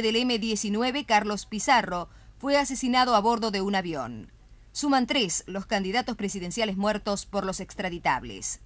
del M-19, Carlos Pizarro, fue asesinado a bordo de un avión. Suman tres los candidatos presidenciales muertos por los extraditables.